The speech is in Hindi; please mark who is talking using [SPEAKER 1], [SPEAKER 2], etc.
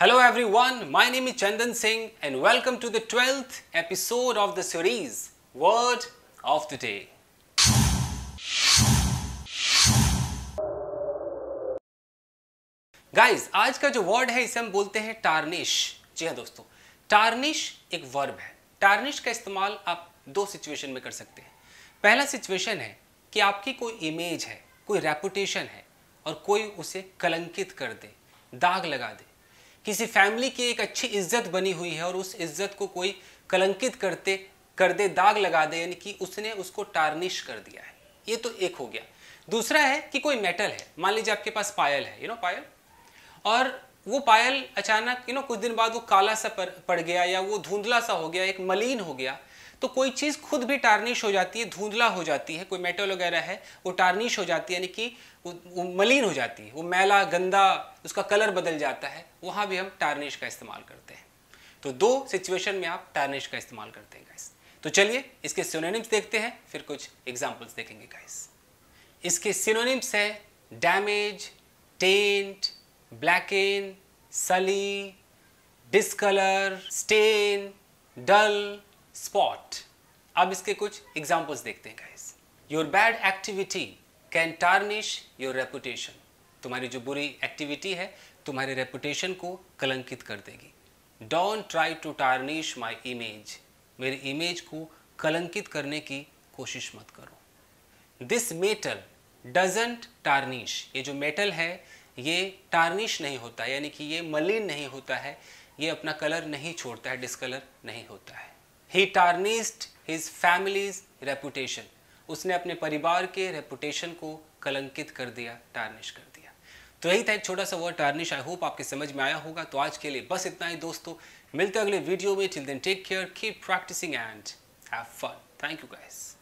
[SPEAKER 1] Hello everyone, my name is Chandan Singh and welcome to the 12th episode of the series Word of the Day. Guys आज का जो वर्ड है इसे हम बोलते हैं टार्निश जी हाँ दोस्तों टार्निश एक वर्ब है टार्निश का इस्तेमाल आप दो सिचुएशन में कर सकते हैं पहला सिचुएशन है कि आपकी कोई इमेज है कोई रेपुटेशन है और कोई उसे कलंकित कर दे दाग लगा दे किसी फैमिली की एक अच्छी इज्जत बनी हुई है और उस इज्जत को कोई कलंकित करते कर दे दाग लगा दे यानी कि उसने उसको टार्निश कर दिया है ये तो एक हो गया दूसरा है कि कोई मेटल है मान लीजिए आपके पास पायल है यू नो पायल और वो पायल अचानक यू नो कुछ दिन बाद वो काला सा पड़ गया या वो धुंधला सा हो गया एक मलिन हो गया तो कोई चीज़ खुद भी टार्निश हो जाती है धुंधला हो जाती है कोई मेटल वगैरह है वो टार्निश हो जाती है यानी कि वो, वो मलिन हो जाती है वो मैला गंदा उसका कलर बदल जाता है वहाँ भी हम टार्निश का इस्तेमाल करते हैं तो दो सिचुएशन में आप टार्निश का इस्तेमाल करते हैं गाइस तो चलिए इसके सिनोनिम्स देखते हैं फिर कुछ एग्जाम्पल्स देखेंगे गाइस इसके सिनोनिम्स है damage taint black sully discolour stain dull spot अब इसके कुछ एग्जाम्पल्स देखते हैं guys your bad activity can tarnish your reputation तुम्हारी जो बुरी एक्टिविटी है तुम्हारे रेपुटेशन को कलंकित कर देगी don't try to tarnish my image मेरी इमेज को कलंकित करने की कोशिश मत करो दिस मेटल डजेंट टार्निश ये जो मेटल है ये टार्निश नहीं होता यानी कि ये मलिन नहीं होता है ये अपना कलर नहीं छोड़ता है डिसकलर नहीं होता है he tarnished his family's reputation उसने अपने परिवार के रेपुटेशन को कलंकित कर दिया टार्निश कर दिया तो यही था एक छोटा सा वर्ड टार्निश आई होप आपके समझ में आया होगा तो आज के लिए बस इतना ही दोस्तों मिलते अगले वीडियो में then take care keep practising and have fun thank you guys